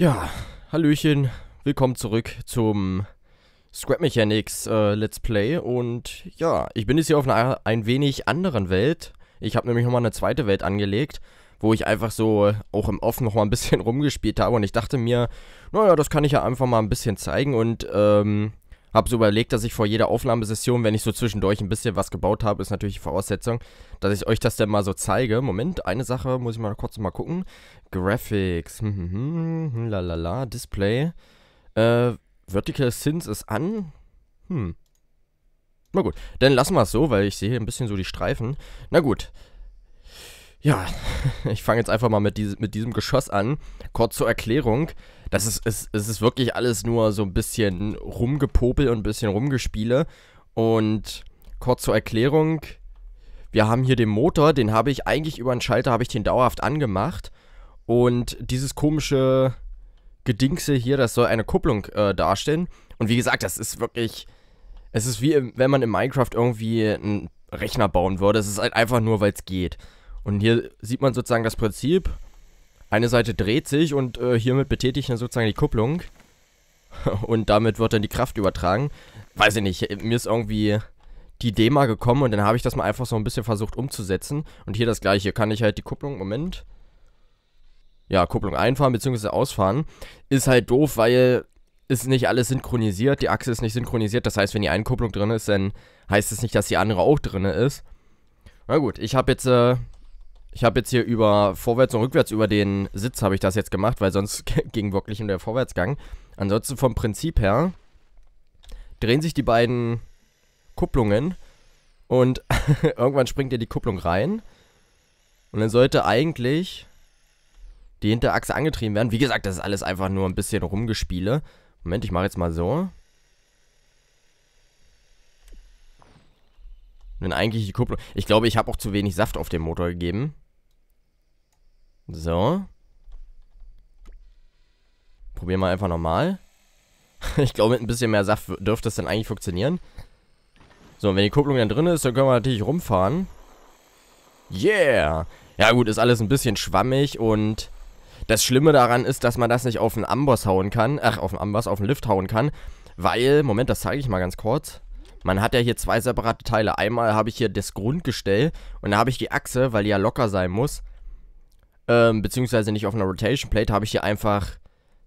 Ja, Hallöchen, willkommen zurück zum Scrap Mechanics äh, Let's Play und ja, ich bin jetzt hier auf einer ein wenig anderen Welt. Ich habe nämlich nochmal eine zweite Welt angelegt, wo ich einfach so auch im Off nochmal ein bisschen rumgespielt habe und ich dachte mir, naja, das kann ich ja einfach mal ein bisschen zeigen und ähm, hab so überlegt, dass ich vor jeder Aufnahmesession, wenn ich so zwischendurch ein bisschen was gebaut habe, ist natürlich die Voraussetzung, dass ich euch das dann mal so zeige. Moment, eine Sache muss ich mal kurz mal gucken. Graphics, hm, hm, hm, lalala, hm, Display. Äh, Vertical Sins ist an. Hm. Na gut, dann lassen wir es so, weil ich sehe hier ein bisschen so die Streifen. Na gut, ja, ich fange jetzt einfach mal mit, diese, mit diesem Geschoss an. Kurz zur Erklärung. Das ist, es, es ist wirklich alles nur so ein bisschen rumgepopel und ein bisschen rumgespiele. Und kurz zur Erklärung. Wir haben hier den Motor, den habe ich eigentlich über einen Schalter, habe ich den dauerhaft angemacht. Und dieses komische Gedingse hier, das soll eine Kupplung äh, darstellen. Und wie gesagt, das ist wirklich... Es ist wie wenn man in Minecraft irgendwie einen Rechner bauen würde. Es ist halt einfach nur, weil es geht. Und hier sieht man sozusagen das Prinzip. Eine Seite dreht sich und äh, hiermit betätigt dann sozusagen die Kupplung. und damit wird dann die Kraft übertragen. Weiß ich nicht, mir ist irgendwie die Idee mal gekommen und dann habe ich das mal einfach so ein bisschen versucht umzusetzen. Und hier das gleiche, kann ich halt die Kupplung, Moment. Ja, Kupplung einfahren bzw. ausfahren. Ist halt doof, weil ist nicht alles synchronisiert, die Achse ist nicht synchronisiert. Das heißt, wenn die eine Kupplung drin ist, dann heißt es das nicht, dass die andere auch drin ist. Na gut, ich habe jetzt äh, ich habe jetzt hier über vorwärts und rückwärts über den Sitz habe ich das jetzt gemacht, weil sonst ging wirklich nur der Vorwärtsgang. Ansonsten vom Prinzip her drehen sich die beiden Kupplungen und irgendwann springt ihr die Kupplung rein. Und dann sollte eigentlich die Hinterachse angetrieben werden. Wie gesagt, das ist alles einfach nur ein bisschen Rumgespiele. Moment, ich mache jetzt mal so. Wenn eigentlich die Kupplung... Ich glaube, ich habe auch zu wenig Saft auf den Motor gegeben. So. Probieren wir einfach nochmal. Ich glaube, mit ein bisschen mehr Saft dürfte es dann eigentlich funktionieren. So, und wenn die Kupplung dann drin ist, dann können wir natürlich rumfahren. Yeah! Ja gut, ist alles ein bisschen schwammig und... Das Schlimme daran ist, dass man das nicht auf den Amboss hauen kann. Ach, auf den Amboss, auf den Lift hauen kann. Weil, Moment, das zeige ich mal ganz kurz. Man hat ja hier zwei separate Teile. Einmal habe ich hier das Grundgestell und da habe ich die Achse, weil die ja locker sein muss. Ähm, beziehungsweise nicht auf einer Rotation Plate, habe ich hier einfach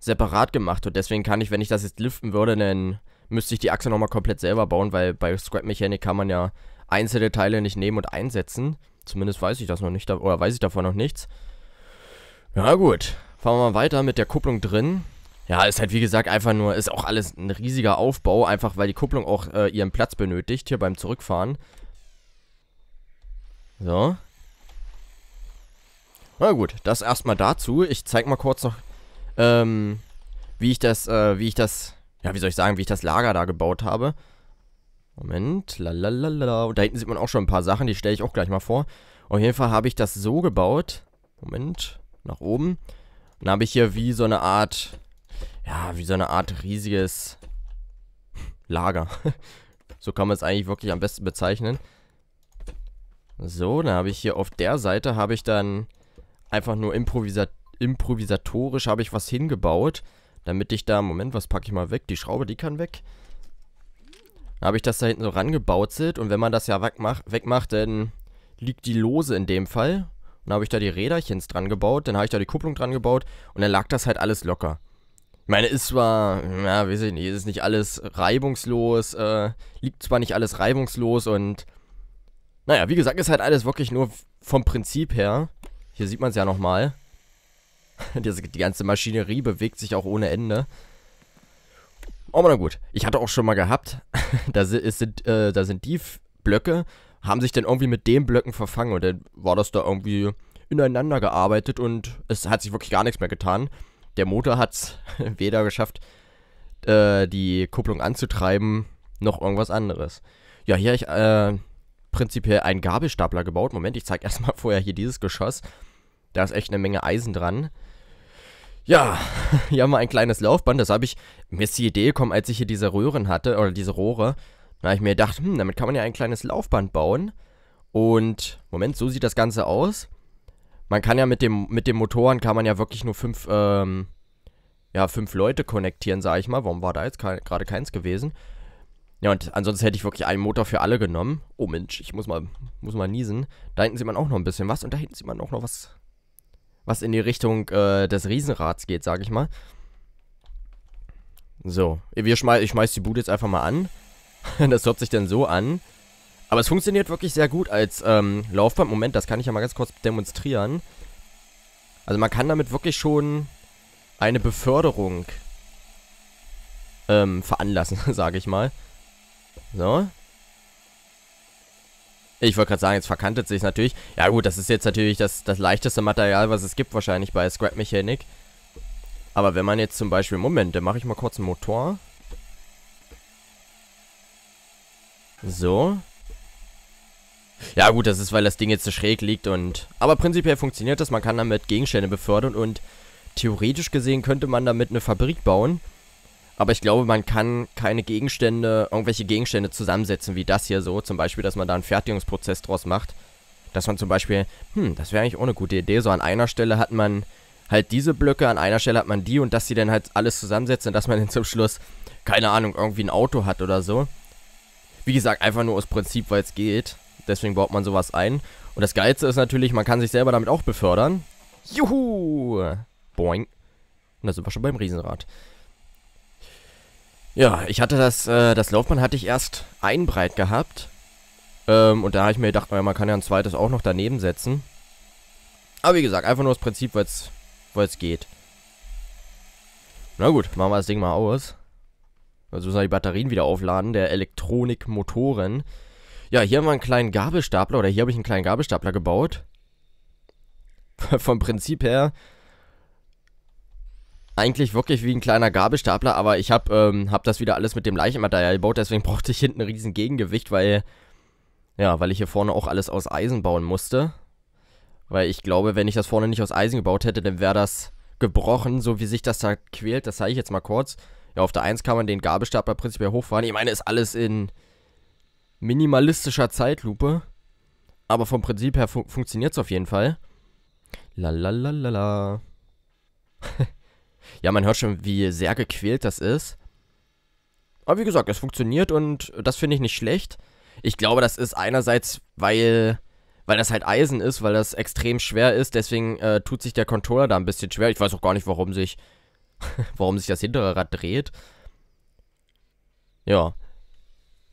separat gemacht. Und deswegen kann ich, wenn ich das jetzt liften würde, dann müsste ich die Achse nochmal komplett selber bauen, weil bei Scrap Mechanik kann man ja einzelne Teile nicht nehmen und einsetzen. Zumindest weiß ich das noch nicht, oder weiß ich davon noch nichts. Ja gut, fahren wir mal weiter mit der Kupplung drin. Ja, ist halt wie gesagt einfach nur, ist auch alles ein riesiger Aufbau, einfach weil die Kupplung auch äh, ihren Platz benötigt, hier beim Zurückfahren. So. Na gut, das erstmal dazu. Ich zeig mal kurz noch, ähm, wie ich das, äh, wie ich das, ja, wie soll ich sagen, wie ich das Lager da gebaut habe. Moment, lalalala. Und da hinten sieht man auch schon ein paar Sachen, die stelle ich auch gleich mal vor. Auf jeden Fall habe ich das so gebaut. Moment, nach oben. Dann habe ich hier wie so eine Art ja, wie so eine Art riesiges Lager. so kann man es eigentlich wirklich am besten bezeichnen. So, dann habe ich hier auf der Seite habe ich dann einfach nur improvisat improvisatorisch habe ich was hingebaut, damit ich da, Moment, was packe ich mal weg? Die Schraube, die kann weg. Dann habe ich das da hinten so rangebautzelt und wenn man das ja wegmacht, wegmacht dann liegt die lose in dem Fall. Und dann habe ich da die Räderchens dran gebaut, dann habe ich da die Kupplung dran gebaut und dann lag das halt alles locker. Ich meine, ist zwar, ja, weiß ich nicht, ist nicht alles reibungslos, äh, liegt zwar nicht alles reibungslos und, naja, wie gesagt, ist halt alles wirklich nur vom Prinzip her. Hier sieht man es ja nochmal. die ganze Maschinerie bewegt sich auch ohne Ende. Aber na gut, ich hatte auch schon mal gehabt, da, sind, äh, da sind die Blöcke, haben sich dann irgendwie mit den Blöcken verfangen und dann war das da irgendwie ineinander gearbeitet und es hat sich wirklich gar nichts mehr getan der Motor hat es weder geschafft, äh, die Kupplung anzutreiben, noch irgendwas anderes. Ja, hier habe ich äh, prinzipiell einen Gabelstapler gebaut. Moment, ich zeige erstmal vorher hier dieses Geschoss. Da ist echt eine Menge Eisen dran. Ja, hier haben wir ein kleines Laufband. Das habe ich, mir ist die Idee gekommen, als ich hier diese Röhren hatte, oder diese Rohre. Da habe ich mir gedacht, hm, damit kann man ja ein kleines Laufband bauen. Und, Moment, so sieht das Ganze aus man kann ja mit dem, mit den Motoren kann man ja wirklich nur fünf, ähm, ja, fünf Leute konnektieren, sag ich mal. Warum war da jetzt ke gerade keins gewesen? Ja, und ansonsten hätte ich wirklich einen Motor für alle genommen. Oh Mensch, ich muss mal, muss mal niesen. Da hinten sieht man auch noch ein bisschen was und da hinten sieht man auch noch was, was in die Richtung äh, des Riesenrads geht, sag ich mal. So, wir schmeiß, ich schmeiß die Bude jetzt einfach mal an. das hört sich dann so an. Aber es funktioniert wirklich sehr gut als ähm, Laufband. Moment, das kann ich ja mal ganz kurz demonstrieren. Also man kann damit wirklich schon eine Beförderung ähm, veranlassen, sage ich mal. So. Ich wollte gerade sagen, jetzt verkantet sich natürlich. Ja gut, das ist jetzt natürlich das, das leichteste Material, was es gibt wahrscheinlich bei Scrap-Mechanik. Aber wenn man jetzt zum Beispiel... Moment, dann mache ich mal kurz einen Motor. So. Ja gut, das ist, weil das Ding jetzt so schräg liegt und... Aber prinzipiell funktioniert das, man kann damit Gegenstände befördern und theoretisch gesehen könnte man damit eine Fabrik bauen. Aber ich glaube, man kann keine Gegenstände, irgendwelche Gegenstände zusammensetzen, wie das hier so. Zum Beispiel, dass man da einen Fertigungsprozess draus macht. Dass man zum Beispiel, hm, das wäre eigentlich auch eine gute Idee. So an einer Stelle hat man halt diese Blöcke, an einer Stelle hat man die und dass sie dann halt alles zusammensetzen, dass man dann zum Schluss, keine Ahnung, irgendwie ein Auto hat oder so. Wie gesagt, einfach nur aus Prinzip, weil es geht deswegen baut man sowas ein. Und das Geilste ist natürlich, man kann sich selber damit auch befördern. Juhu! Boing. Und da sind wir schon beim Riesenrad. Ja, ich hatte das, äh, das Laufband hatte ich erst einbreit gehabt. Ähm, und da habe ich mir gedacht, naja, man kann ja ein zweites auch noch daneben setzen. Aber wie gesagt, einfach nur das Prinzip, weil es geht. Na gut, machen wir das Ding mal aus. Also müssen wir die Batterien wieder aufladen, der Elektronikmotoren. Ja, hier haben wir einen kleinen Gabelstapler oder hier habe ich einen kleinen Gabelstapler gebaut. Vom Prinzip her eigentlich wirklich wie ein kleiner Gabelstapler, aber ich habe ähm, hab das wieder alles mit dem Leichenmaterial gebaut, deswegen brauchte ich hinten ein riesen Gegengewicht, weil ja, weil ich hier vorne auch alles aus Eisen bauen musste. Weil ich glaube, wenn ich das vorne nicht aus Eisen gebaut hätte, dann wäre das gebrochen, so wie sich das da quält. Das zeige ich jetzt mal kurz. Ja, auf der 1 kann man den Gabelstapler prinzipiell hochfahren. Ich meine, ist alles in minimalistischer Zeitlupe. Aber vom Prinzip her fun funktioniert es auf jeden Fall. Lalalala. ja, man hört schon, wie sehr gequält das ist. Aber wie gesagt, es funktioniert und das finde ich nicht schlecht. Ich glaube, das ist einerseits, weil, weil das halt Eisen ist, weil das extrem schwer ist. Deswegen äh, tut sich der Controller da ein bisschen schwer. Ich weiß auch gar nicht, warum sich, warum sich das hintere Rad dreht. Ja,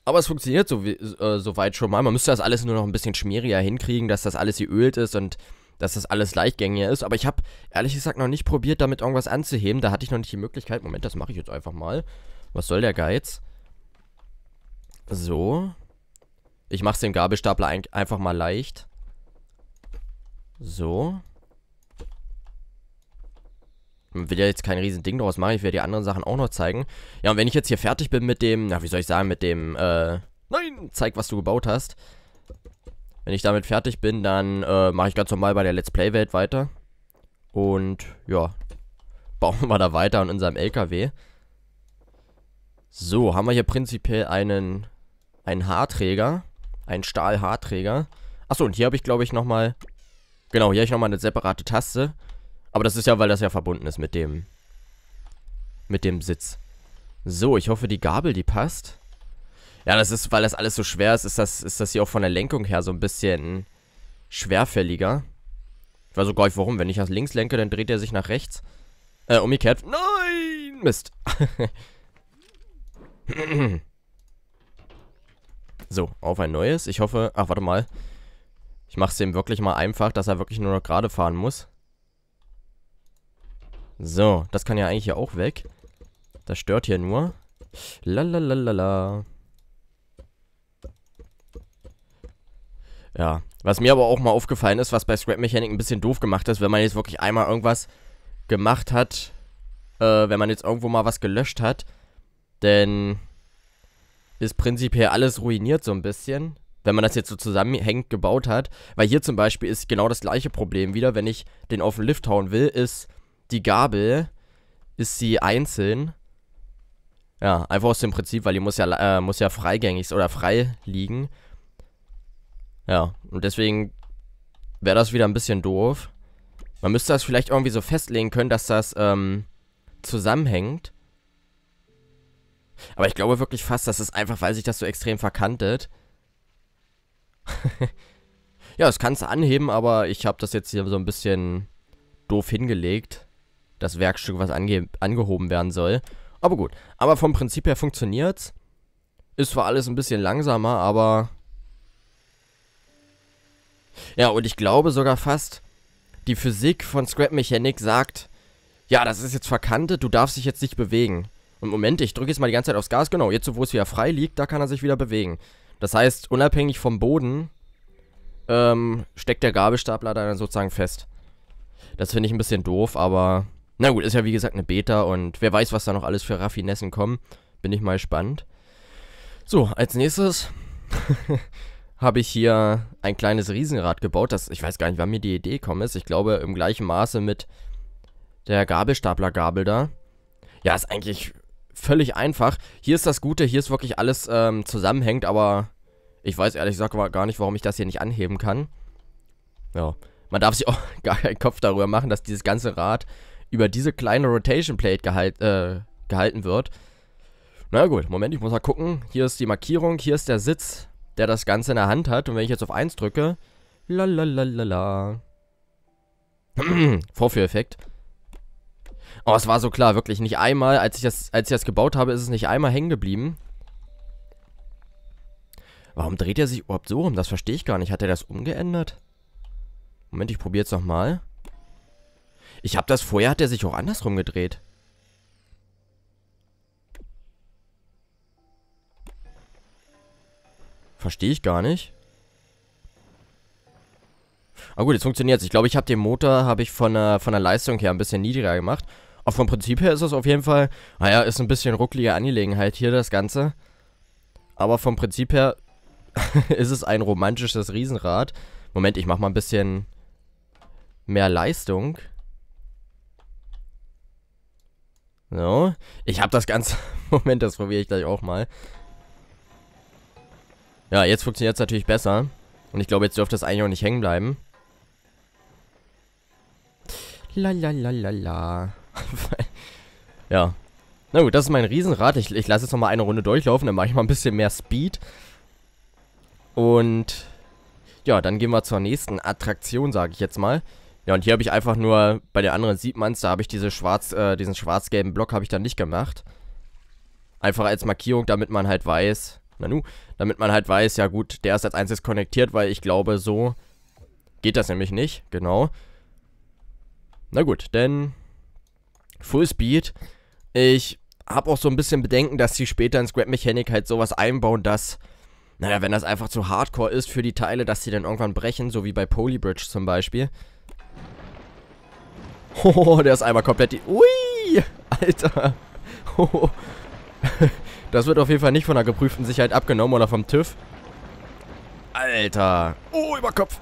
aber es funktioniert so, äh, soweit schon mal. Man müsste das alles nur noch ein bisschen schmieriger hinkriegen, dass das alles geölt ist und dass das alles leichtgängiger ist. Aber ich habe ehrlich gesagt noch nicht probiert, damit irgendwas anzuheben. Da hatte ich noch nicht die Möglichkeit. Moment, das mache ich jetzt einfach mal. Was soll der Geiz? So. Ich mache es dem Gabelstapler ein einfach mal leicht. So will ja jetzt kein riesen Ding draus machen, ich werde die anderen Sachen auch noch zeigen. Ja, und wenn ich jetzt hier fertig bin mit dem, na, wie soll ich sagen, mit dem, äh, nein, zeig, was du gebaut hast. Wenn ich damit fertig bin, dann äh, mache ich ganz normal bei der Let's Play-Welt weiter. Und ja, bauen wir da weiter an unserem LKW. So, haben wir hier prinzipiell einen, einen Haarträger, einen Stahlhaarträger. Achso, und hier habe ich, glaube ich, nochmal, genau, hier habe ich nochmal eine separate Taste. Aber das ist ja, weil das ja verbunden ist mit dem, mit dem Sitz. So, ich hoffe, die Gabel, die passt. Ja, das ist, weil das alles so schwer ist, ist das, ist das hier auch von der Lenkung her so ein bisschen schwerfälliger. Ich weiß auch gar nicht warum. Wenn ich das links lenke, dann dreht er sich nach rechts. Äh, umgekehrt. Nein! Mist. so, auf ein neues. Ich hoffe, ach, warte mal. Ich mach's dem wirklich mal einfach, dass er wirklich nur noch gerade fahren muss. So, das kann ja eigentlich hier auch weg. Das stört hier nur. Lalalala. Ja, was mir aber auch mal aufgefallen ist, was bei Scrap Mechanik ein bisschen doof gemacht ist, wenn man jetzt wirklich einmal irgendwas gemacht hat, äh, wenn man jetzt irgendwo mal was gelöscht hat, denn ist prinzipiell alles ruiniert so ein bisschen, wenn man das jetzt so zusammenhängend gebaut hat. Weil hier zum Beispiel ist genau das gleiche Problem wieder, wenn ich den auf den Lift hauen will, ist die Gabel ist sie einzeln. Ja, einfach aus dem Prinzip, weil die muss ja, äh, muss ja freigängig oder frei liegen. Ja, und deswegen wäre das wieder ein bisschen doof. Man müsste das vielleicht irgendwie so festlegen können, dass das ähm, zusammenhängt. Aber ich glaube wirklich fast, dass es einfach, weil sich das so extrem verkantet. ja, das kannst du anheben, aber ich habe das jetzt hier so ein bisschen doof hingelegt das Werkstück, was ange angehoben werden soll. Aber gut, aber vom Prinzip her funktioniert's. Ist zwar alles ein bisschen langsamer, aber... Ja, und ich glaube sogar fast, die Physik von Scrap-Mechanik sagt, ja, das ist jetzt verkantet, du darfst dich jetzt nicht bewegen. Und Moment, ich drücke jetzt mal die ganze Zeit aufs Gas, genau, jetzt wo es wieder frei liegt, da kann er sich wieder bewegen. Das heißt, unabhängig vom Boden ähm, steckt der Gabelstapler dann sozusagen fest. Das finde ich ein bisschen doof, aber na gut, ist ja wie gesagt eine Beta und wer weiß, was da noch alles für Raffinessen kommen. Bin ich mal gespannt. So, als nächstes habe ich hier ein kleines Riesenrad gebaut. Das, ich weiß gar nicht, wann mir die Idee gekommen ist. Ich glaube, im gleichen Maße mit der Gabelstaplergabel da. Ja, ist eigentlich völlig einfach. Hier ist das Gute, hier ist wirklich alles ähm, zusammenhängt, aber ich weiß ehrlich gesagt gar nicht, warum ich das hier nicht anheben kann. Ja, man darf sich auch gar keinen Kopf darüber machen, dass dieses ganze Rad über diese kleine Rotation Plate gehalt, äh, gehalten wird. Na gut, Moment, ich muss mal gucken. Hier ist die Markierung, hier ist der Sitz, der das Ganze in der Hand hat. Und wenn ich jetzt auf 1 drücke, la Vorführeffekt. Oh, es war so klar, wirklich nicht einmal, als ich das, als ich das gebaut habe, ist es nicht einmal hängen geblieben. Warum dreht er sich überhaupt so rum? Das verstehe ich gar nicht. Hat er das umgeändert? Moment, ich probiere es nochmal. mal. Ich habe das vorher, hat er sich auch andersrum gedreht. Verstehe ich gar nicht. Aber ah gut, jetzt funktioniert es. Ich glaube, ich habe den Motor, habe ich von der, von der Leistung her ein bisschen niedriger gemacht. Auch vom Prinzip her ist es auf jeden Fall, naja, ah ist ein bisschen rucklige Angelegenheit hier das Ganze. Aber vom Prinzip her ist es ein romantisches Riesenrad. Moment, ich mach mal ein bisschen mehr Leistung. So. Ich habe das ganze... Moment, das probiere ich gleich auch mal. Ja, jetzt funktioniert es natürlich besser. Und ich glaube, jetzt dürfte das eigentlich auch nicht hängen bleiben. Lalalala. ja. Na gut, das ist mein Riesenrad. Ich, ich lasse jetzt nochmal eine Runde durchlaufen, dann mache ich mal ein bisschen mehr Speed. Und... Ja, dann gehen wir zur nächsten Attraktion, sage ich jetzt mal. Ja, und hier habe ich einfach nur, bei den anderen sieht man es, da habe ich diese schwarz, äh, diesen schwarz-gelben Block habe ich dann nicht gemacht. Einfach als Markierung, damit man halt weiß, nanu, damit man halt weiß, ja gut, der ist als einziges konnektiert, weil ich glaube, so geht das nämlich nicht, genau. Na gut, denn Full Speed. Ich habe auch so ein bisschen Bedenken, dass sie später in Scrap-Mechanik halt sowas einbauen, dass, naja, wenn das einfach zu hardcore ist für die Teile, dass sie dann irgendwann brechen, so wie bei Polybridge zum Beispiel. Oh, der ist einmal komplett... Ui, Alter. Oh. Das wird auf jeden Fall nicht von der geprüften Sicherheit abgenommen oder vom TÜV. Alter. Oh, über Kopf.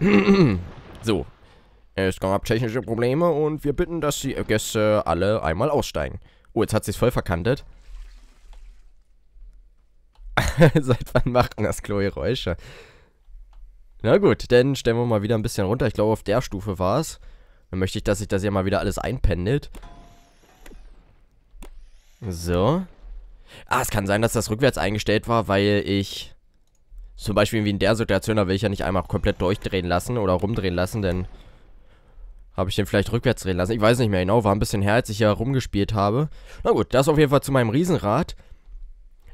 so. Es gab technische Probleme und wir bitten, dass die Gäste alle einmal aussteigen. Oh, jetzt hat sich's voll verkantet. Seit wann macht das Chloe Räusche? Na gut, dann stellen wir mal wieder ein bisschen runter. Ich glaube, auf der Stufe war es. Dann möchte ich, dass sich das hier mal wieder alles einpendelt. So. Ah, es kann sein, dass das rückwärts eingestellt war, weil ich... Zum Beispiel wie in der Situation, da will ich ja nicht einmal komplett durchdrehen lassen oder rumdrehen lassen, denn... Habe ich den vielleicht rückwärts drehen lassen? Ich weiß nicht mehr genau, war ein bisschen her, als ich ja rumgespielt habe. Na gut, das auf jeden Fall zu meinem Riesenrad.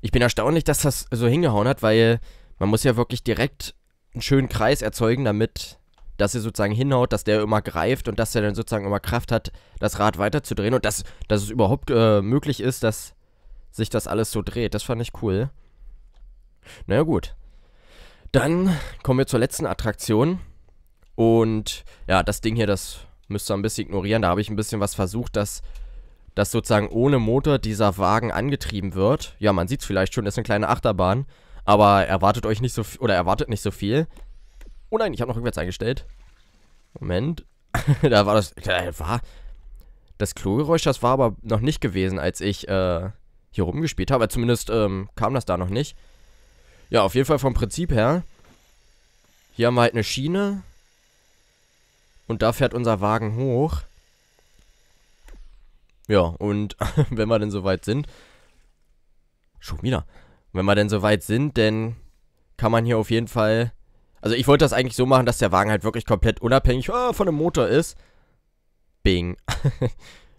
Ich bin erstaunlich, dass das so hingehauen hat, weil man muss ja wirklich direkt einen schönen Kreis erzeugen, damit dass er sozusagen hinhaut, dass der immer greift und dass er dann sozusagen immer Kraft hat, das Rad weiterzudrehen und dass, dass es überhaupt äh, möglich ist, dass sich das alles so dreht. Das fand ich cool. Naja, gut. Dann kommen wir zur letzten Attraktion. Und ja, das Ding hier, das müsst ihr ein bisschen ignorieren. Da habe ich ein bisschen was versucht, dass, dass sozusagen ohne Motor dieser Wagen angetrieben wird. Ja, man sieht es vielleicht schon, das ist eine kleine Achterbahn. Aber erwartet euch nicht so viel, oder erwartet nicht so viel. Oh nein, ich habe noch rückwärts eingestellt. Moment. da war das, da war, das Klogeräusch, das war aber noch nicht gewesen, als ich äh, hier rumgespielt habe. Zumindest ähm, kam das da noch nicht. Ja, auf jeden Fall vom Prinzip her. Hier haben wir halt eine Schiene. Und da fährt unser Wagen hoch. Ja, und wenn wir denn soweit sind. Schon wieder wenn wir denn so weit sind, dann kann man hier auf jeden Fall... Also ich wollte das eigentlich so machen, dass der Wagen halt wirklich komplett unabhängig oh, von dem Motor ist. Bing.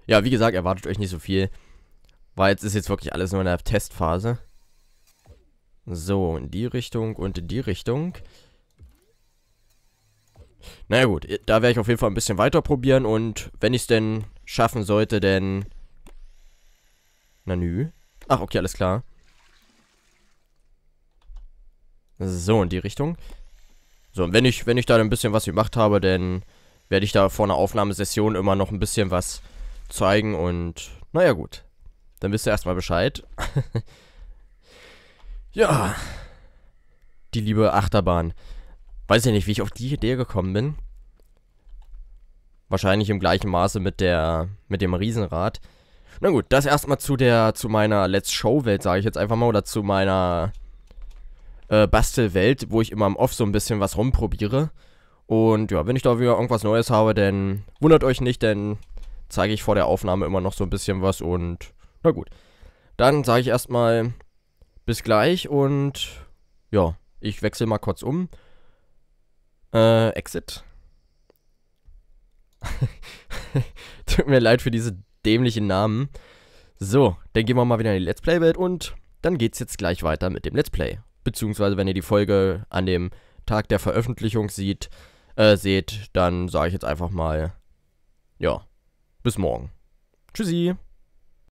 ja, wie gesagt, erwartet euch nicht so viel. Weil jetzt ist jetzt wirklich alles nur in der Testphase. So, in die Richtung und in die Richtung. Naja gut, da werde ich auf jeden Fall ein bisschen weiter probieren und wenn ich es denn schaffen sollte, dann... Na nü. Ach, okay, alles klar. So, in die Richtung. So, und wenn ich, wenn ich da ein bisschen was gemacht habe, dann werde ich da vor einer Aufnahmesession immer noch ein bisschen was zeigen und naja gut. Dann wisst ihr erstmal Bescheid. ja. Die liebe Achterbahn. Weiß ich nicht, wie ich auf die Idee gekommen bin. Wahrscheinlich im gleichen Maße mit der mit dem Riesenrad. Na gut, das erstmal zu der zu meiner Let's Show Welt, sage ich jetzt einfach mal oder zu meiner äh, Bastelwelt, wo ich immer im Off so ein bisschen was rumprobiere. Und ja, wenn ich da wieder irgendwas Neues habe, dann wundert euch nicht, denn zeige ich vor der Aufnahme immer noch so ein bisschen was und na gut. Dann sage ich erstmal bis gleich und ja, ich wechsle mal kurz um. Äh, Exit. Tut mir leid für diese dämlichen Namen. So, dann gehen wir mal wieder in die Let's Play-Welt und dann geht's jetzt gleich weiter mit dem Let's Play beziehungsweise wenn ihr die Folge an dem Tag der Veröffentlichung sieht, äh, seht, dann sage ich jetzt einfach mal, ja, bis morgen. Tschüssi.